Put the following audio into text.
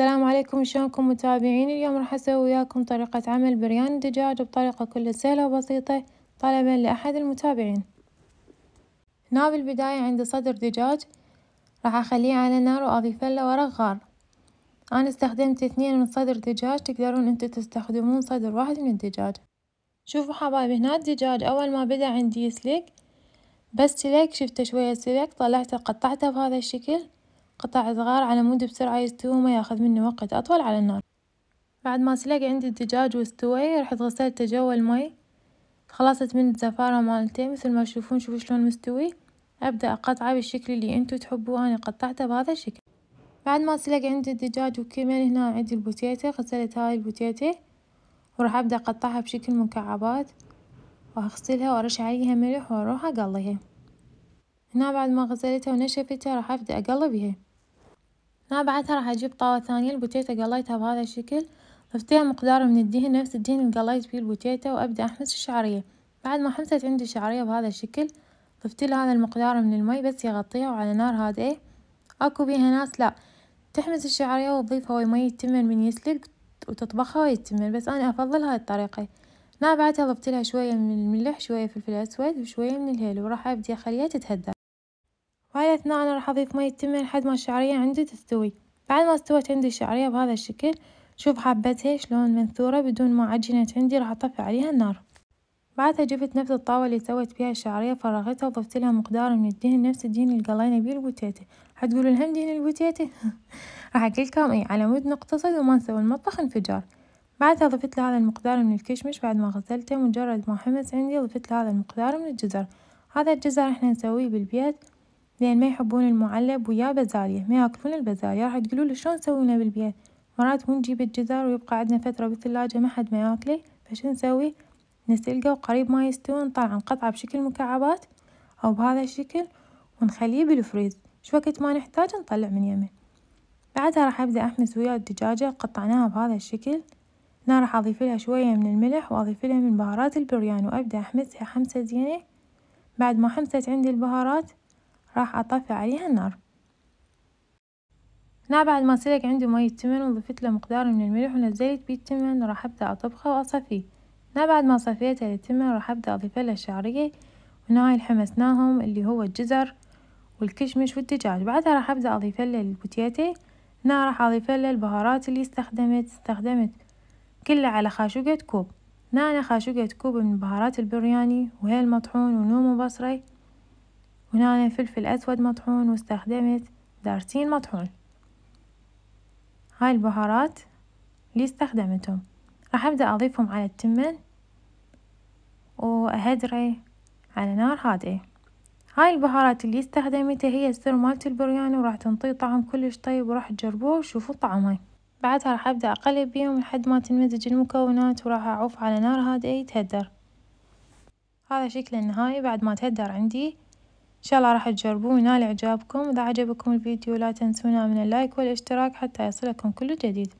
السلام عليكم شلونكم متابعين اليوم راح اسوي وياكم طريقة عمل بريان دجاج بطريقة كل سهلة وبسيطة طلبا لأحد المتابعين هنا بالبداية عندي صدر دجاج راح اخليه على نار واضيف له ورق غار انا استخدمت اثنين من صدر دجاج تقدرون انتو تستخدمون صدر واحد من الدجاج شوفوا حبايبي هنا الدجاج اول ما بدا عندي يسلك بس سلك شفته شوية سلك طلعته قطعته بهذا الشكل قطع صغار على مود بسرعة يستوي وما ياخذ مني وقت أطول على النار بعد ما سلق عندي الدجاج واستوي رحت غسلته جوا المي خلصت من الزفارة مالتي مثل ما تشوفون شوفوا شلون مستوي أبدأ أقطعه بالشكل اللي أنتو تحبوه أنا قطعته بهذا الشكل بعد ما سلق عندي الدجاج وكمان هنا عندي البوتيتة غسلت هاي البوتيتة وراح أبدأ أقطعها بشكل مكعبات وأغسلها وأرش عليها ملح وأروح أقليها هنا بعد ما غسلتها ونشفتها راح أبدأ أقلبها هنا بعدها راح اجيب طاوة ثانية البوتيتة قليتها بهذا الشكل ضفتيها مقدار من الدهن نفس الدهن اللي قليت فيه البوتيتة وابدأ احمس الشعرية بعد ما حمست عندي الشعرية بهذا الشكل ضفت له هذا المقدار من المي بس يغطيها وعلى نار هادئة اكو بيها ناس لا تحمس الشعرية وتضيفها ويا مي التمر من يسلق وتطبخها ويا التمر بس انا افضل هاي الطريقة هنا بعدها ضفت لها شوية من الملح شوية فلفل اسود وشوية من الهيل وراح ابدي اخليها تتهدى هاي الأثناء أنا راح أضيف مية التمر لحد ما الشعرية عندي تستوي بعد ما استوت عندي الشعرية بهذا الشكل شوف حبتها شلون منثورة بدون ما عجنت عندي راح أطفي عليها النار بعدها جبت نفس الطاولة اللي سويت بيها الشعرية فرغتها وضفت لها مقدار من الدهن نفس الدهن اللي قلينا بيه البوتيتي حتقولوا لهم دهن البوتيتي راح أقلكم اي على مود نقتصد وما نسوي المطبخ انفجار بعدها ضفت هذا المقدار من الكشمش بعد ما غسلته مجرد ما حمس عندي ضفت هذا المقدار من الجزر هذا الجزر احنا نسويه بالبيت لأن ما يحبون المعلب ويا بزالية ما ياكلون البزالية راح تقولوا لي شلون تسوونه بالبيت مرات مو نجيب الجزر ويبقى عندنا فترة بالثلاجة ما حد ما ياكله فش نسوي نسلقه وقريب ما يستوي نطلع نقطعه بشكل مكعبات أو بهذا الشكل ونخليه بالفريز شو وقت ما نحتاج نطلع من يمه بعدها راح أبدأ أحمس ويا الدجاجة قطعناها بهذا الشكل هنا راح أضيف لها شوية من الملح وأضيف لها من بهارات البريان وأبدأ أحمسها حمسة زينة بعد ما حمست عندي البهارات راح أطفي عليها النار هنا بعد ما سلق عندي مي التمن وضفت له مقدار من الملح ونزلت بيه التمن راح أبدأ أطبخه وأصفيه هنا بعد ما صفيت التمن راح أبدأ أضيف له الشعرية ونهاي حمسناهم اللي هو الجزر والكشمش والدجاج بعدها راح أبدأ أضيف له البوتيتي هنا راح أضيف له البهارات اللي استخدمت استخدمت كلها على خاشوقة كوب هنا أنا خاشوقة كوب من بهارات البرياني وهي المطحون ونوم وبصري هنا أنا فلفل أسود مطحون واستخدمت دارتين مطحون هاي البهارات اللي استخدمتهم راح أبدأ أضيفهم على التمن وأهدره على نار هادئة هاي البهارات اللي استخدمتها هي السر مالت البرياني وراح تنطي طعم كلش طيب وراح تجربوه وشوفوا طعمه بعدها راح أبدأ أقلب بيهم لحد ما تنمزج المكونات وراح أعوف على نار هادئة يتهدر هذا شكل النهائي بعد ما تهدر عندي شاء الله راح تجربوه ونال اعجابكم اذا عجبكم الفيديو لا تنسونا من اللايك والاشتراك حتى يصلكم كل جديد